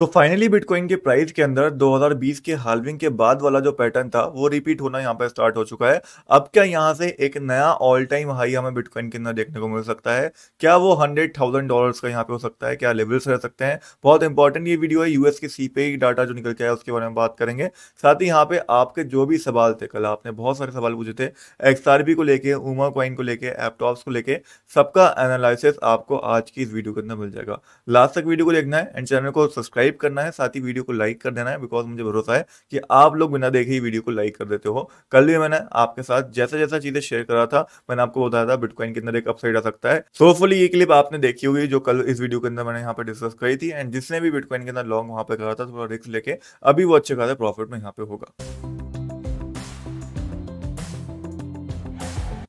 तो finally bitcoin के price के अंदर 2020 के हालविंग के बाद वाला जो पैटर्न था वो रिपीट होना यहाँ पे स्टार्ट हो चुका है अब क्या यहाँ से एक नया ऑल टाइम हाई हमें बिटकॉइन के अंदर देखने को मिल सकता है क्या वो हंड्रेड थाउजेंड डॉलर्स का यहाँ पे हो सकता है क्या लेवल्स रह सकते हैं बहुत इंपॉर्टेंट ये वीडियो है यूएस के सी पे डाटा जो निकल के आया उसके बारे में बात करेंगे साथ ही यहाँ पे आपके जो भी सवाल थे कल आपने बहुत सारे सवाल पूछे थे एक्सआरबी को लेकर उमा कॉइन को लेके एपटॉप्स को लेकर सबका एनालिसिस आपको आज की इस वीडियो के अंदर मिल जाएगा लास्ट तक वीडियो को देखना है एंड चैनल को सब्सक्राइब सब्सक्राइब करना है साथ ही वीडियो को लाइक कर देना है बिकॉज मुझे भरोसा है कि आप लोग बिना देखे ही वीडियो को लाइक कर देते हो कल भी मैंने आपके साथ जैसा जैसा चीजें शेयर करा था मैंने आपको बताया था बिटकॉइन के अंदर एक अपसाइड आ सकता है सोफुली ये क्लिप आपने देखी होगी जो कल इस वीडियो के अंदर मैंने यहाँ पर डिस्कस करी थी एंड जिसने भी बिटकॉइन के अंदर लॉन्ग वहां पर करा था थोड़ा रिस्क लेके अभी वो अच्छे खासे प्रॉफिट में यहाँ पे होगा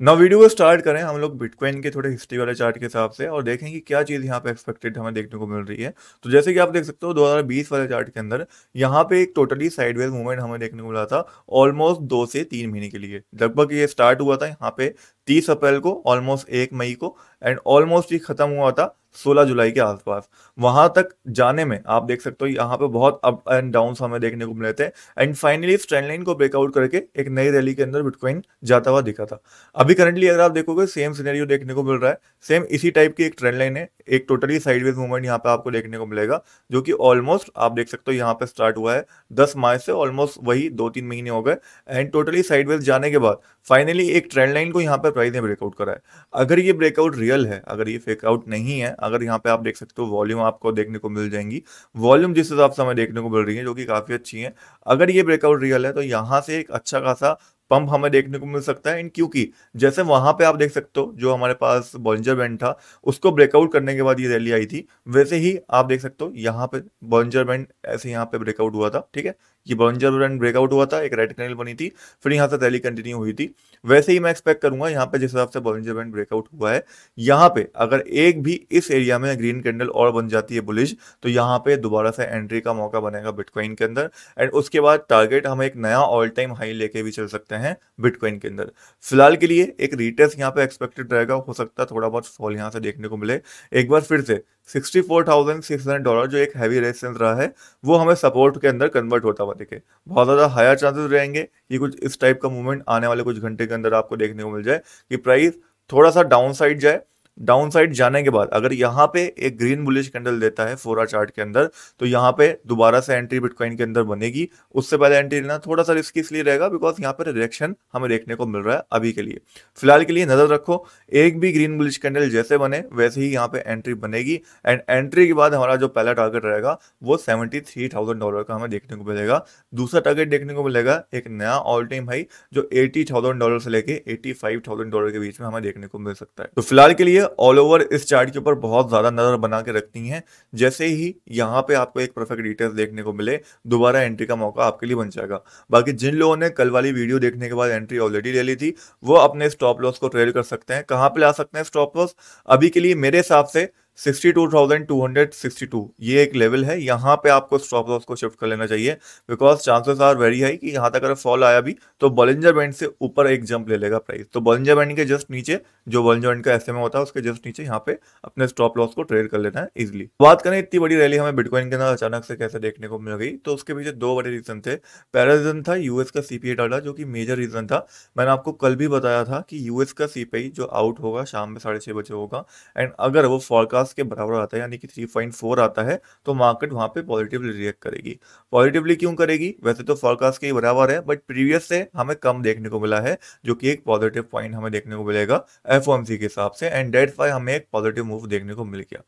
नव वीडियो को स्टार्ट करें हम लोग बिटकॉइन के थोड़े हिस्ट्री वाले चार्ट के हिसाब से और देखें कि क्या चीज़ यहाँ पे एक्सपेक्टेड हमें देखने को मिल रही है तो जैसे कि आप देख सकते हो 2020 वाले चार्ट के अंदर यहाँ पे एक टोटली साइडवेज मूवमेंट हमें देखने को मिला था ऑलमोस्ट दो से तीन महीने के लिए लगभग ये स्टार्ट हुआ था यहाँ पे तीस अप्रैल को ऑलमोस्ट एक मई को एंड ऑलमोस्ट ये खत्म हुआ था 16 जुलाई के आसपास वहां तक जाने में आप देख सकते हो यहाँ पे बहुत अप एंड डाउन हमें देखने को मिले थे एंड फाइनली इस ट्रेंड लाइन को ब्रेकआउट करके एक नई रैली के अंदर बिटकॉइन जाता हुआ दिखा था अभी करंटली अगर आप देखोगे सेम सीनरी देखने को मिल रहा है सेम इसी टाइप की एक ट्रेंड लाइन है एक टोटली साइडवेज मूवमेंट यहाँ पे आपको देखने को मिलेगा जो कि ऑलमोस्ट आप देख सकते हो यहाँ पे स्टार्ट हुआ है दस मार्च से ऑलमोस्ट वही दो तीन महीने हो गए एंड टोटली साइडवेज जाने के बाद फाइनली एक ट्रेंड लाइन को यहाँ पर प्राइस ने ब्रेकआउट करा है अगर ये ब्रेकआउट रियल है अगर ये फेकआउट नहीं है अगर यहाँ पे आप देख सकते हो वॉल्यूम आपको देखने को मिल जाएंगी वॉल्यूम जिस हिसाब से हमें देखने को मिल रही है जो कि काफ़ी अच्छी है अगर ये ब्रेकआउट रियल है तो यहाँ से एक अच्छा खासा पंप हमें देखने को मिल सकता है एंड क्योंकि जैसे वहां पे आप देख सकते हो जो हमारे पास बॉन्जर बैंड था उसको ब्रेकआउट करने के बाद ये रैली आई थी वैसे ही आप देख सकते हो यहाँ पे बॉन्जर बैंड ऐसे यहाँ पे ब्रेकआउट हुआ था ठीक है ये बॉन्जर ब्रांड ब्रेकआउट हुआ था एक रेड कैंडल बनी थी फिर यहाँ से रैली कंटिन्यू हुई थी वैसे ही मैं एक्सपेक्ट करूंगा यहाँ पे जिस हिसाब से बॉलिंजर ब्रांड ब्रेकआउट हुआ है यहाँ पे अगर एक भी इस एरिया में ग्रीन कैंडल और बन जाती है बुलिश तो यहाँ पे दोबारा से एंट्री का मौका बनेगा बिटकॉइन के अंदर एंड उसके बाद टारगेट हम एक नया ऑल टाइम हाई लेके भी चल सकते हैं बिटकॉइन के अंदर फिलहाल के लिए एक रिटेस्ट यहाँ पे एक्सपेक्टेड रहेगा हो सकता है थोड़ा बहुत फॉल यहाँ से देखने को मिले एक बार फिर से sixty four thousand six hundred dollar जो एक हैवी रेजिस्टेंस रहा है वो हमें सपोर्ट के अंदर कन्वर्ट होता हुआ दिखे बहुत ज़्यादा हायर चांसेस रहेंगे ये कुछ इस टाइप का मूवमेंट आने वाले कुछ घंटे के अंदर आपको देखने को मिल जाए कि प्राइस थोड़ा सा डाउन साइड जाए डाउन साइड जाने के बाद अगर यहाँ पे एक ग्रीन बुलिश कैंडल देता है फोरा चार्ट के अंदर तो यहाँ पे दोबारा से एंट्री बिटकॉइन के अंदर बनेगी उससे पहले एंट्री लेना थोड़ा सा रिस्की इसलिए रहेगा बिकॉज यहाँ पर रिएक्शन हमें देखने को मिल रहा है अभी के लिए फिलहाल के लिए नजर रखो एक भी ग्रीन बुलिश कैंडल जैसे बने वैसे ही यहाँ पे एंट्री बनेगी एंड एंट्री के बाद हमारा जो पहला टारगेट रहेगा वो सेवेंटी थ्री थाउजेंड डॉलर का हमें देखने को मिलेगा दूसरा टारगेट देखने को मिलेगा एक नया ऑल टाइम हाई जो एटी थाउजेंड डॉलर से लेके एटी फाइव थाउजेंड डॉलर के बीच में हमें देखने को मिल सकता है तो फिलहाल के लिए ऑल ओवर इस चार्ट के ऊपर बहुत ज़्यादा नज़र बना के रखती हैं जैसे ही यहाँ पे आपको एक परफेक्ट डिटेल्स देखने को मिले दोबारा एंट्री का मौका आपके लिए बन जाएगा बाकी जिन लोगों ने कल वाली वीडियो देखने के बाद एंट्री ऑलरेडी ले ली थी वो अपने स्टॉप लॉस को ट्रेल कर सकते हैं कहाँ पे ला सकते हैं स्टॉप लॉस अभी के लिए मेरे हिसाब से 62,262 ये एक लेवल है यहाँ पे आपको स्टॉप लॉस को शिफ्ट कर लेना चाहिए because chances are very high कि यहाँ तक अगर फॉल आया भी तो बलेंजर बैंड से ऊपर एक जंप ले लेगा प्राइस तो बलेंजर बैंड के जस्ट नीचे जो बलेंजर बैंड का एस होता है उसके जस्ट नीचे यहाँ पे अपने स्टॉप लॉस को ट्रेड कर लेना है इजिली बात करें इतनी बड़ी रैली हमें बिटकॉइन के अंदर अचानक से कैसे देखने को मिल गई तो उसके पीछे दो बड़े रीजन थे पहला रीजन था यूएस का सीपीआई डाटा जो कि मेजर रीजन था मैंने आपको कल भी बताया था कि यूएस का सीपीआई जो आउट होगा शाम में साढ़े बजे होगा एंड अगर वो फॉरकास्ट पचास के बराबर आता है यानी कि थ्री पॉइंट फोर आता है तो मार्केट वहां पे पॉजिटिवली रिएक्ट करेगी पॉजिटिवली क्यों करेगी वैसे तो फॉरकास्ट के ही बराबर है बट प्रीवियस से हमें कम देखने को मिला है जो कि एक पॉजिटिव पॉइंट हमें देखने को मिलेगा एफ के हिसाब से एंड डेट वाई हमें एक पॉजिटिव मूव देखने को मिल गया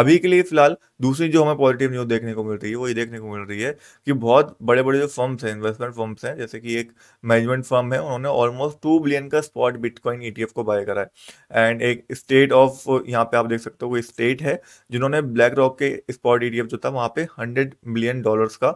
अभी के लिए फिलहाल दूसरी जो हमें पॉजिटिव न्यूज देखने को मिल रही है वो ये देखने को मिल रही है कि बहुत बड़े बड़े जो फर्म्स हैं इन्वेस्टमेंट फर्म्स हैं जैसे कि एक मैनेजमेंट फर्म है उन्होंने ऑलमोस्ट टू बिलियन का स्पॉट बिटकॉइन ईटीएफ को बाय करा है एंड एक स्टेट ऑफ यहाँ पे आप देख सकते हो स्टेट स्टेट है जिन्होंने ब्लैक रॉक के स्पॉट ई e जो था वहाँ पे हंड्रेड मिलियन डॉलर्स का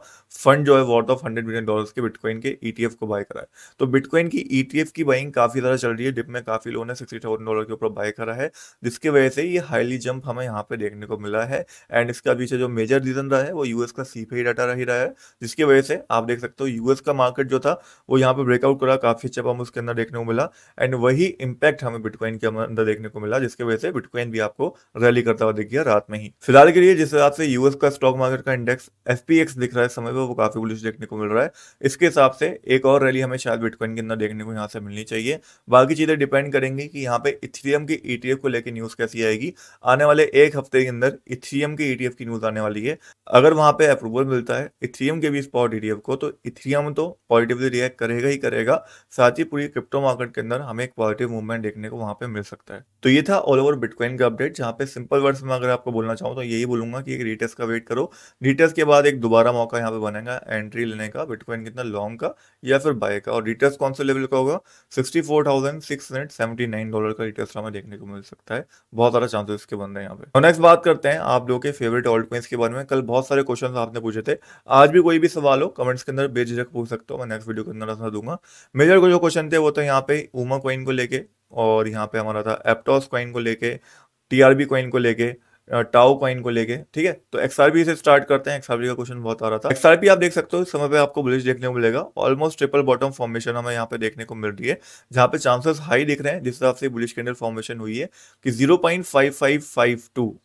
फंड जो है worth of hundred million dollars के बिटकॉइन के ईटीएफ e को बाय करा है तो बिटकॉइन की ईटीएफ e की बाइंग काफी ज्यादा चल रही है डिप में काफी लोगों ने सिक्सटी थाउजेंड डॉलर के ऊपर बाय करा है जिसकी वजह से ये हाईली जंप हमें यहाँ पे देखने को मिला है एंड इसका पीछे जो मेजर रीजन रहा है वो यूएस का सी डाटा रही रहा है जिसकी वजह से आप देख सकते हो यूएस का मार्केट जो था वो यहाँ पे ब्रेकआउट करा काफी अच्छा पम्प उसके अंदर देखने को मिला एंड वही इंपैक्ट हमें बिटकॉइन के अंदर देखने को मिला जिसकी वजह से बिटकॉइन भी आपको रैली कर करता हुआ दिख गया रात में ही फिलहाल के लिए जिस हिसाब से यूएस का स्टॉक मार्केट का इंडेक्स एसपीएक्स दिख रहा है समय पर वो काफी बुलिश देखने को मिल रहा है इसके हिसाब से एक और रैली हमें शायद बिटकॉइन के अंदर देखने को यहाँ से मिलनी चाहिए बाकी चीजें डिपेंड करेंगी कि यहाँ पे इथीरियम के ईटीएफ e को लेकर न्यूज कैसी आएगी आने वाले एक हफ्ते के अंदर इथीरियम के ईटीएफ e की न्यूज आने वाली है अगर वहां पे अप्रूवल मिलता है इथीरियम के भी स्पॉट ईटीएफ e को तो इथीरियम तो पॉजिटिवली रिएक्ट करेगा ही करेगा साथ ही पूरी क्रिप्टो मार्केट के अंदर हमें एक पॉजिटिव मूवमेंट देखने को वहां पे मिल सकता है तो ये था ऑल ओवर बिटकॉइन का अपडेट जहाँ पे सिंपल वर्ड्स में अगर आपको बोलना चाहूँ तो यही बोलूंगा कि एक रिटेस्ट का वेट करो रिटेस्ट के बाद एक दोबारा मौका यहाँ पे बनेगा एंट्री लेने का बिटकॉइन कितना लॉन्ग का या फिर बाय का और रिटेस्ट कौन से लेवल का होगा सिक्सटी डॉलर का रिटेस्ट हमें देखने को मिल सकता है बहुत सारा चांसेस इसके बन रहे हैं यहाँ पे और नेक्स्ट बात करते हैं आप लोगों के फेवरेट ऑल्ट कॉइन्स के बारे में कल बहुत सारे क्वेश्चन आपने पूछे थे आज भी कोई भी सवाल हो कमेंट्स के अंदर बेझिझक पूछ सकते हो मैं नेक्स्ट वीडियो के अंदर आंसर दूंगा मेजर जो क्वेश्चन थे वो तो यहाँ पे उमा कॉइन को लेके और यहाँ पे हमारा था एप्टॉस कॉइन को लेके टीआरबी कॉइन को लेके टाओ कॉइन को लेके ठीक है तो एक्सआरपी से स्टार्ट करते हैं एक्सआरपी का क्वेश्चन बहुत आ रहा था एक्सआरपी आप देख सकते हो इस समय पे आपको बुलिश देखने को मिलेगा ऑलमोस्ट ट्रिपल बॉटम फॉर्मेशन हमें यहाँ पे देखने को मिल रही है जहाँ पे चांसेस हाई दिख रहे हैं जिस हिसाब से बुलिश कैंडल फॉर्मेशन हुई है कि जीरो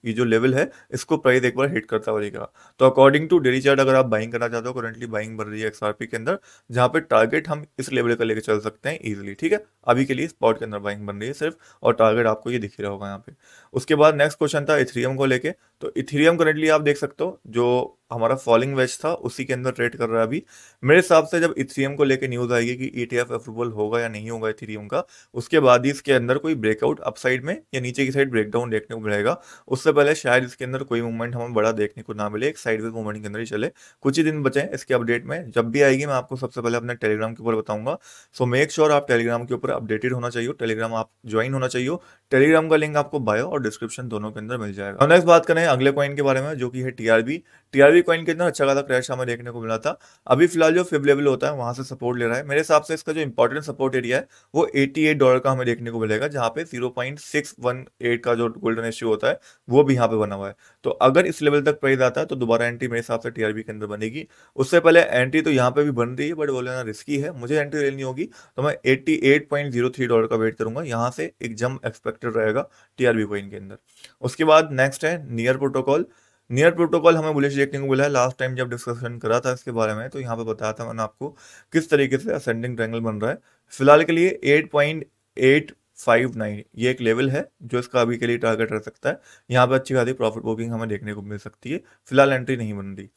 ये जो लेवल है इसको प्राइस एक बार हिट करता हुआ तो अकॉर्डिंग टू डेली चार्ट अगर आप बाइंग करना चाहते हो करंटली बाइंग बढ़ रही है एक्सआरपी के अंदर जहाँ पे टारगेट हम इस लेवल का लेकर चल सकते हैं ईजिली ठीक है अभी के लिए स्पॉट के अंदर बाइंग बन रही है सिर्फ और टारगेट आपको ये दिख रहा होगा यहाँ पे उसके बाद नेक्स्ट क्वेश्चन था इथ्रियम को लेके तो इथेरियम करेंटली आप देख सकते हो जो हमारा फॉलिंग वेज था उसी के अंदर ट्रेड कर रहा है अभी मेरे हिसाब से जब इथेरियम को लेकर न्यूज़ आएगी कि ईटीएफ e अप्रूवल होगा या नहीं होगा इथेरियम का उसके बाद ही इसके अंदर कोई ब्रेकआउट अपसाइड में या नीचे की साइड ब्रेकडाउन देखने को मिलेगा उससे पहले शायद इसके अंदर कोई मूवमेंट हमें बड़ा देखने को ना मिले एक साइडवेज मूवमेंट के अंदर ही चले कुछ ही दिन बचे इसके अपडेट में जब भी आएगी मैं आपको सबसे पहले अपने टेलीग्राम के ऊपर बताऊंगा सो मेक श्योर आप टेलीग्राम के ऊपर अपडेटेड होना चाहिए टेलीग्राम आप ज्वाइन होना चाहिए टेलीग्राम का लिंक आपको बायो और डिस्क्रिप्शन दोनों के अंदर मिल जाएगा नेक्स्ट बात करें अगले पॉइंट के बारे में जो कि है टीआरबी टीआरवी कॉइन के कितना अच्छा खासा क्रैश हमें देखने को मिला था अभी फिलहाल जो फिब लेवल होता है वहां से सपोर्ट ले रहा है मेरे हिसाब से इसका जो इंपॉर्टेंट सपोर्ट एरिया है वो 88 डॉलर का हमें देखने को मिलेगा जहां पे 0.618 का जो गोल्डन एश्यू होता है वो भी यहाँ पे बना हुआ है तो अगर इस लेवल तक प्राइस आता है तो दोबारा एंट्री मेरे हिसाब से टीआरवी के अंदर बनेगी उससे पहले एंट्री तो यहाँ पे भी बन रही है बट वो लेना रिस्की है मुझे एंट्री लेनी होगी तो मैं थ्री डॉलर का वेट करूंगा यहाँ से एक जम एक्सपेक्टेड रहेगा टीआरबी कॉइन के अंदर उसके बाद नेक्स्ट है नियर प्रोटोकॉल नियर प्रोटोकॉल हमें बुलिश देखने को मिला है लास्ट टाइम जब डिस्कशन करा था इसके बारे में तो यहाँ पे बताया था मैंने आपको किस तरीके से असेंडिंग ट्रैंगल बन रहा है फिलहाल के लिए eight point eight five nine ये एक लेवल है जो इसका अभी के लिए टारगेट रह सकता है यहाँ पर अच्छी खासी प्रॉफिट बुकिंग हमें देखने को मिल सकती है फिलहाल एंट्री नहीं बन रही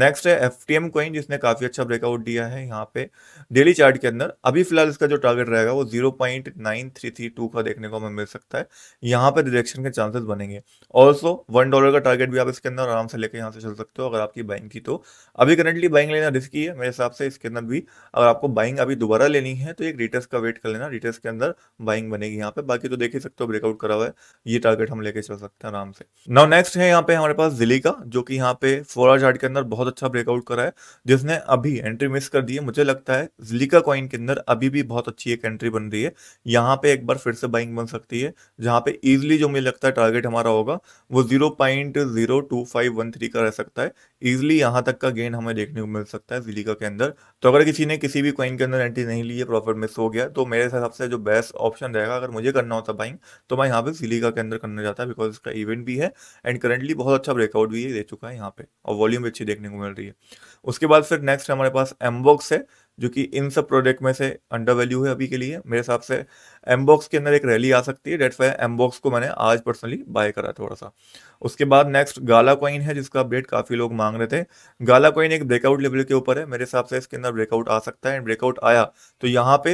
नेक्स्ट है एफ टी एम कोइन जिसने काफ़ी अच्छा ब्रेकआउट दिया है यहाँ पे डेली चार्ट के अंदर अभी फिलहाल इसका जो टारगेट रहेगा वो zero point nine three three two का देखने को हमें मिल सकता है यहाँ पर रिजेक्शन के चांसेस बनेंगे ऑल्सो वन डॉलर का टारगेट भी आप इसके अंदर आराम से लेकर यहाँ से चल सकते हो अगर आपकी बाइंग की तो अभी करंटली बाइंग लेना रिस्की है मेरे हिसाब से इसके अंदर भी अगर आपको बाइंग अभी दोबारा लेनी है तो एक रिटर्स का वेट कर लेना रिटर्स के अंदर बाइंग बनेगी बनेगी यहाँ पे बाकी तो देख ही सकते हो ब्रेकआउट करा हुआ है ये टारगेट हम लेके चल सकते हैं आराम से नाउ नेक्स्ट है यहाँ पे हमारे पास जिली का जो कि यहाँ पे सोलह चार्ट के अंदर बहुत अच्छा ब्रेकआउट करा है जिसने अभी एंट्री मिस कर दी है मुझे लगता है जिली का कॉइन के अंदर अभी भी बहुत अच्छी एक एंट्री बन रही है यहाँ पे एक बार फिर से बाइंग बन सकती है जहाँ पे ईजिली जो मुझे लगता है टारगेट हमारा होगा वो जीरो का रह सकता है ईजिली यहाँ तक का गेन हमें देखने को मिल सकता है जिलिका के अंदर तो अगर किसी ने किसी भी कॉइन के अंदर एंट्री नहीं ली है प्रॉफिट मिस हो गया तो मेरे हिसाब से जो बेस्ट ऑप्शन रहेगा अगर मुझे करना होता बाइंग तो मैं यहाँ पे सिलीका के अंदर करना चाहता बिकॉज इसका इवेंट भी है एंड करेंटली बहुत अच्छा ब्रेकआउट भी दे चुका है यहाँ पे और वॉल्यूम भी अच्छी देखने को मिल रही है उसके बाद फिर नेक्स्ट हमारे पास एमबॉक्स है जो कि इन सब प्रोडक्ट में से अंडर वैल्यू है अभी के लिए मेरे हिसाब से एमबॉक्स के अंदर एक रैली आ सकती है डेट्स फाइव एमबॉक्स को मैंने आज पर्सनली बाय करा थोड़ा सा उसके बाद नेक्स्ट गाला कॉइन है जिसका अपडेट काफ़ी लोग मांग रहे थे गाला कॉइन एक ब्रेकआउट लेवल के ऊपर है मेरे हिसाब से इसके अंदर ब्रेकआउट आ सकता है एंड ब्रेकआउट आया तो यहाँ पे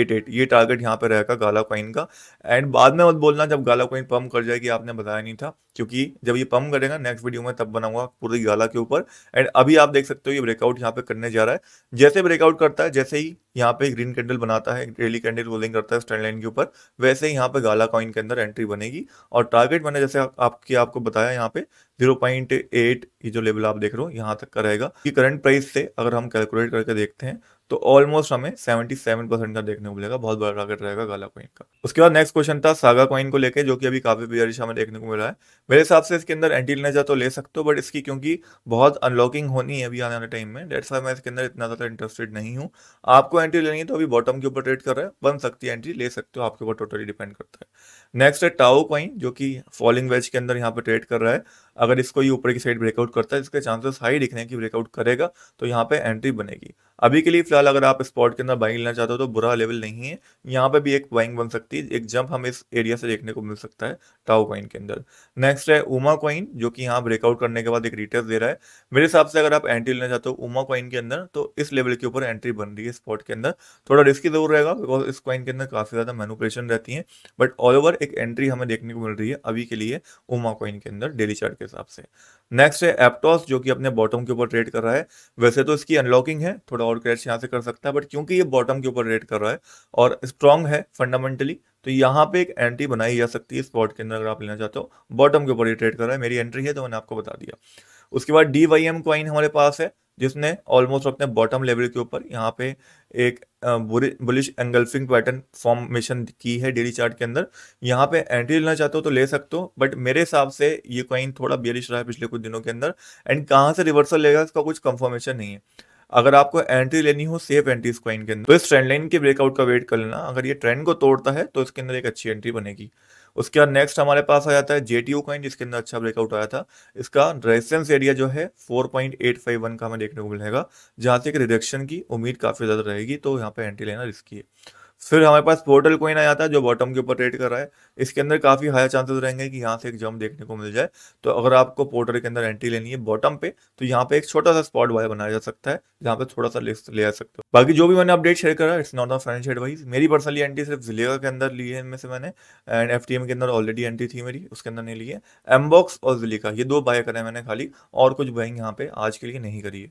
एट ये टारगेट यहाँ पे रहेगा गाला कॉइन का एंड बाद में मत बोलना जब गाला कॉइन पम्प कर जाएगी आपने बताया नहीं था क्योंकि जब ये पम्प करेगा नेक्स्ट वीडियो में तब बनाऊंगा पूरी गाला के ऊपर एंड अभी आप देख सकते हो ये ब्रेकआउट यहाँ पे करने जा रहा है जैसे ब्रेकआउट करता है जैसे ही यहाँ पे ग्रीन कैंडल बनाता है डेली कैंडल रोलिंग करता है स्टैंड लाइन के ऊपर वैसे यहाँ पे गाला कॉइन के अंदर एंट्री बनेगी और टारगेट मैंने जैसे आपकी आपको बताया यहाँ पे जीरो पॉइंट एट ये जो लेवल आप देख रहे हो यहाँ तक का रहेगा कि करंट प्राइस से अगर हम कैलकुलेट करके देखते हैं तो ऑलमोस्ट हमें 77 परसेंट का देखने को मिलेगा बहुत बड़ा टारगेट रहेगा गाला कॉइन का उसके बाद नेक्स्ट क्वेश्चन था सागा कॉइन को लेके जो कि अभी काफी बिजारिश हमें देखने को मिला है मेरे हिसाब से इसके अंदर एंटी चाहे तो ले सकते हो बट इसकी क्योंकि बहुत अनलॉकिंग होनी है अभी आने वाले टाइम में डेट्स वाई मैं इसके अंदर इतना ज्यादा इंटरेस्टेड नहीं हूँ आपको एंट्री लेनी है तो अभी बॉटम के ऊपर ट्रेड कर रहा है बन सकती है एंट्री ले सकते हो आपके ऊपर टोटली डिपेंड करता है नेक्स्ट है टाओ क्वाइन जो कि फॉलिंग वेज के अंदर यहाँ पर ट्रेड कर रहा है अगर इसको ये ऊपर की साइड ब्रेकआउट करता है इसके चांसेस हाई दिखने की ब्रेकआउट करेगा तो यहाँ पे एंट्री बनेगी अभी के लिए फिलहाल अगर आप स्पॉट के अंदर बाइंग लेना चाहते हो तो बुरा लेवल नहीं है यहाँ पे भी एक बाइंग बन सकती है एक जंप हम इस एरिया से देखने को मिल सकता है टाओ क्वाइन के अंदर नेक्स्ट है उमा कॉइन जो कि यहाँ ब्रेकआउट करने के बाद एक रिटर्स दे रहा है मेरे हिसाब से अगर आप एंट्री लेना चाहते हो उमा कॉइन के अंदर तो इस लेवल के ऊपर एंट्री बन रही है स्पॉट के अंदर थोड़ा रिस्की जरूर रहेगा बिकॉज इस कॉइन के अंदर काफ़ी ज़्यादा मेनुपेशन रहती है बट ऑल ओवर एक एंट्री हमें देखने को मिल रही है अभी के लिए ओमा कॉइन के अंदर डेली चार्ट के हिसाब से नेक्स्ट है एप्टॉस जो कि अपने बॉटम के ऊपर ट्रेड कर रहा है वैसे तो इसकी अनलॉकिंग है थोड़ा और क्रैश यहाँ से कर सकता है बट क्योंकि ये बॉटम के ऊपर ट्रेड कर रहा है और स्ट्रांग है फंडामेंटली तो यहाँ पे एक एंट्री बनाई जा सकती है स्पॉट के अंदर अगर आप लेना चाहते हो बॉटम के ऊपर ये ट्रेड कर रहा है मेरी एंट्री है तो मैंने आपको बता दिया उसके बाद डी वाई एम क्वाइन हमारे पास है जिसने ऑलमोस्ट अपने बॉटम लेवल के ऊपर यहाँ पे एक बुलिश एंगल्फिंग पैटर्न फॉर्मेशन की है डेली चार्ट के अंदर यहाँ पे एंट्री लेना चाहते हो तो ले सकते हो बट मेरे हिसाब से ये क्वाइन थोड़ा बेरिश रहा है पिछले कुछ दिनों के अंदर एंड कहाँ से रिवर्सल लेगा इसका कुछ कंफर्मेशन नहीं है अगर आपको एंट्री लेनी हो सेफ एंट्री इस क्वाइन के अंदर तो इस ट्रेंड लाइन के ब्रेकआउट का वेट कर लेना अगर ये ट्रेंड को तोड़ता है तो इसके अंदर एक अच्छी एंट्री बनेगी उसके बाद नेक्स्ट हमारे पास आ जाता है जेटीओ कॉइन जिसके अंदर अच्छा ब्रेकआउट आया था इसका रेजिस्टेंस एरिया जो है 4.851 का हमें देखने को मिलेगा जहाँ से एक रिडक्शन की उम्मीद काफ़ी ज़्यादा रहेगी तो यहाँ पे एंट्री लेना रिस्की है फिर हमारे पास पोर्टल कोइन आ जाता है जो बॉटम के ऊपर ट्रेड कर रहा है इसके अंदर काफ़ी हाई चांसेस रहेंगे कि यहाँ से एक जम देखने को मिल जाए तो अगर आपको पोर्टल के अंदर एंट्री लेनी है बॉटम पे तो यहाँ पे एक छोटा सा स्पॉट बाय बनाया जा सकता है जहाँ पे थोड़ा सा लिस्ट ले जा सकते हो बाकी जो भी मैंने अपडेट शेयर करा it's not of financial advice मेरी पर्सनली एंट्री सिर्फ जिले के अंदर ली है इनमें से मैंने एंड एफ के अंदर ऑलरेडी एंट्री थी मेरी उसके अंदर नहीं ली है एमबॉक्स और जिले ये दो बाय करा है मैंने खाली और कुछ बाइंग यहाँ पे आज के लिए नहीं करी है